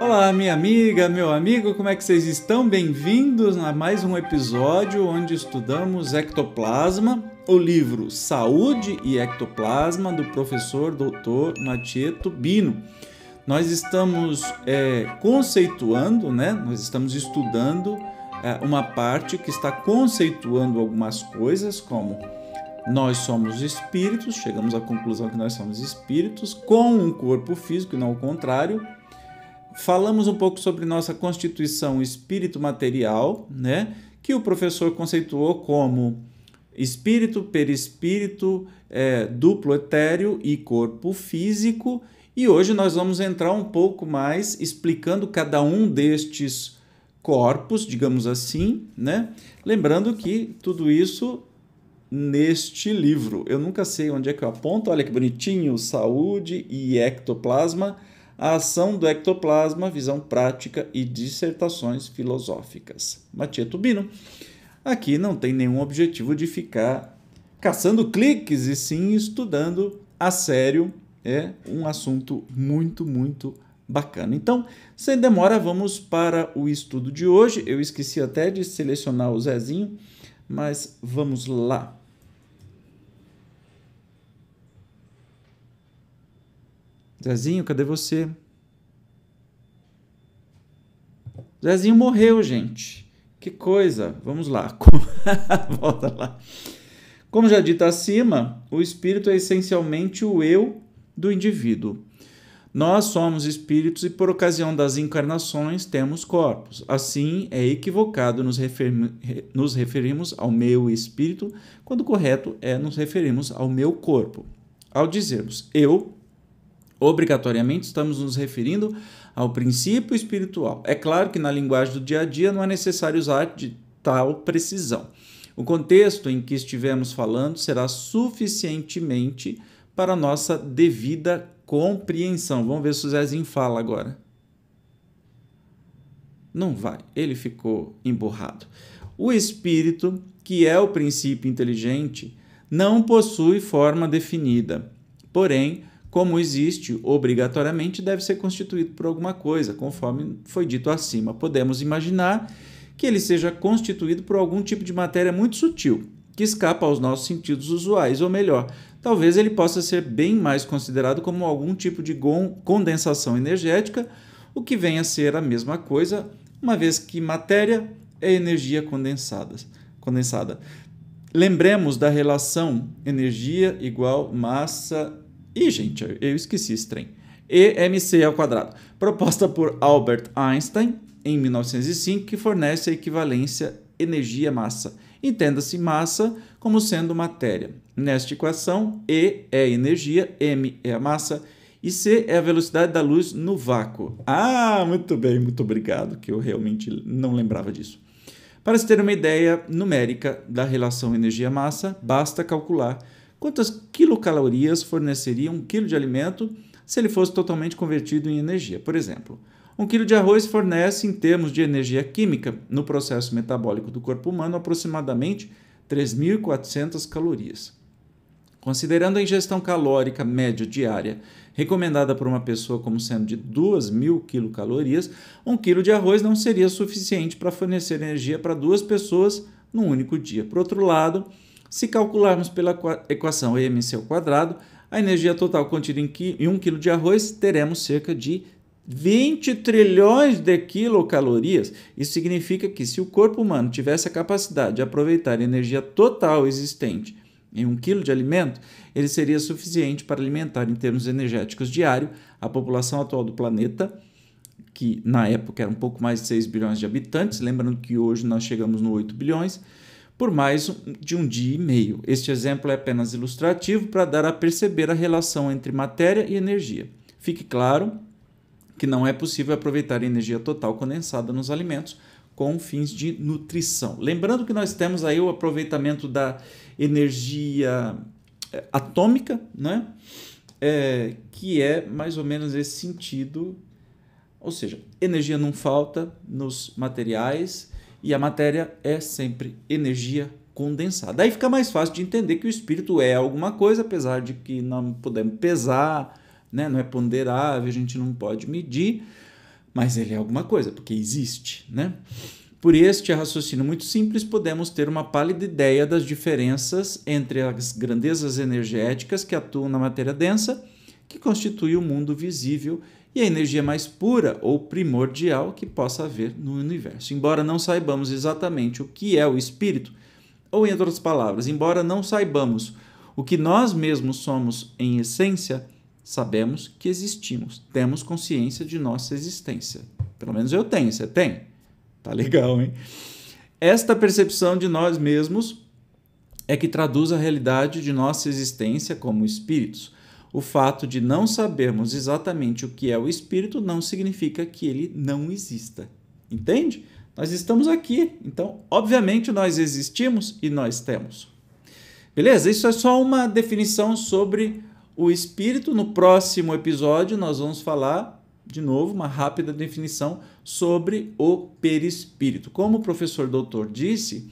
Olá, minha amiga, meu amigo, como é que vocês estão? Bem-vindos a mais um episódio onde estudamos ectoplasma o livro Saúde e Ectoplasma, do professor Dr. Matieto Bino. Nós estamos é, conceituando, né? nós estamos estudando é, uma parte que está conceituando algumas coisas, como nós somos espíritos, chegamos à conclusão que nós somos espíritos, com um corpo físico e não o contrário. Falamos um pouco sobre nossa constituição espírito material, né? que o professor conceituou como espírito, perispírito, é, duplo etéreo e corpo físico. E hoje nós vamos entrar um pouco mais explicando cada um destes corpos, digamos assim, né? Lembrando que tudo isso neste livro. Eu nunca sei onde é que eu aponto. Olha que bonitinho, saúde e ectoplasma, a ação do ectoplasma, visão prática e dissertações filosóficas. Matia Tubino. Aqui não tem nenhum objetivo de ficar caçando cliques e sim estudando a sério. É um assunto muito, muito bacana. Então, sem demora, vamos para o estudo de hoje. Eu esqueci até de selecionar o Zezinho, mas vamos lá. Zezinho, cadê você? Zezinho morreu, gente. Que coisa! Vamos lá. Volta lá. Como já dito acima, o espírito é essencialmente o eu do indivíduo. Nós somos espíritos e, por ocasião das encarnações, temos corpos. Assim, é equivocado nos, referir, nos referirmos ao meu espírito, quando correto é nos referirmos ao meu corpo. Ao dizermos eu, obrigatoriamente estamos nos referindo ao princípio espiritual. É claro que na linguagem do dia a dia não é necessário usar de tal precisão. O contexto em que estivermos falando será suficientemente para nossa devida compreensão. Vamos ver se o Zezinho fala agora. Não vai, ele ficou emburrado. O espírito, que é o princípio inteligente, não possui forma definida. Porém, como existe, obrigatoriamente deve ser constituído por alguma coisa, conforme foi dito acima. Podemos imaginar que ele seja constituído por algum tipo de matéria muito sutil, que escapa aos nossos sentidos usuais, ou melhor, talvez ele possa ser bem mais considerado como algum tipo de condensação energética, o que vem a ser a mesma coisa, uma vez que matéria é energia condensada. condensada. Lembremos da relação energia igual massa Ih, gente, eu esqueci esse trem. EMC ao quadrado, proposta por Albert Einstein em 1905, que fornece a equivalência energia-massa. Entenda-se massa como sendo matéria. Nesta equação, E é energia, M é a massa e C é a velocidade da luz no vácuo. Ah, muito bem, muito obrigado, que eu realmente não lembrava disso. Para se ter uma ideia numérica da relação energia-massa, basta calcular quantas quilocalorias forneceria um quilo de alimento se ele fosse totalmente convertido em energia. Por exemplo, um quilo de arroz fornece, em termos de energia química, no processo metabólico do corpo humano, aproximadamente 3.400 calorias. Considerando a ingestão calórica média diária recomendada por uma pessoa como sendo de 2.000 quilocalorias, um quilo de arroz não seria suficiente para fornecer energia para duas pessoas num único dia. Por outro lado, se calcularmos pela equação EMC, a energia total contida em 1 kg de arroz, teremos cerca de 20 trilhões de quilocalorias. Isso significa que se o corpo humano tivesse a capacidade de aproveitar a energia total existente em 1 kg de alimento, ele seria suficiente para alimentar, em termos energéticos diário, a população atual do planeta, que na época era um pouco mais de 6 bilhões de habitantes, lembrando que hoje nós chegamos no 8 bilhões, por mais de um dia e meio. Este exemplo é apenas ilustrativo para dar a perceber a relação entre matéria e energia. Fique claro que não é possível aproveitar a energia total condensada nos alimentos com fins de nutrição. Lembrando que nós temos aí o aproveitamento da energia eh, atômica, né? É, que é mais ou menos esse sentido. Ou seja, energia não falta nos materiais e a matéria é sempre energia condensada. Daí fica mais fácil de entender que o espírito é alguma coisa, apesar de que não podemos pesar, né? não é ponderável, a gente não pode medir, mas ele é alguma coisa, porque existe. Né? Por este raciocínio muito simples, podemos ter uma pálida ideia das diferenças entre as grandezas energéticas que atuam na matéria densa, que constitui o mundo visível, e a energia mais pura ou primordial que possa haver no universo. Embora não saibamos exatamente o que é o espírito, ou em outras palavras, embora não saibamos o que nós mesmos somos em essência, sabemos que existimos, temos consciência de nossa existência. Pelo menos eu tenho, você tem? Tá legal, hein? Esta percepção de nós mesmos é que traduz a realidade de nossa existência como espíritos. O fato de não sabermos exatamente o que é o espírito não significa que ele não exista. Entende? Nós estamos aqui, então, obviamente, nós existimos e nós temos. Beleza? Isso é só uma definição sobre o espírito. No próximo episódio, nós vamos falar, de novo, uma rápida definição sobre o perispírito. Como o professor doutor disse,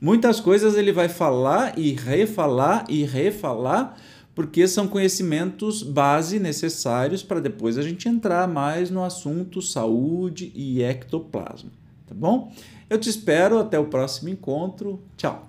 muitas coisas ele vai falar e refalar e refalar, porque são conhecimentos base necessários para depois a gente entrar mais no assunto saúde e ectoplasma, tá bom? Eu te espero até o próximo encontro. Tchau.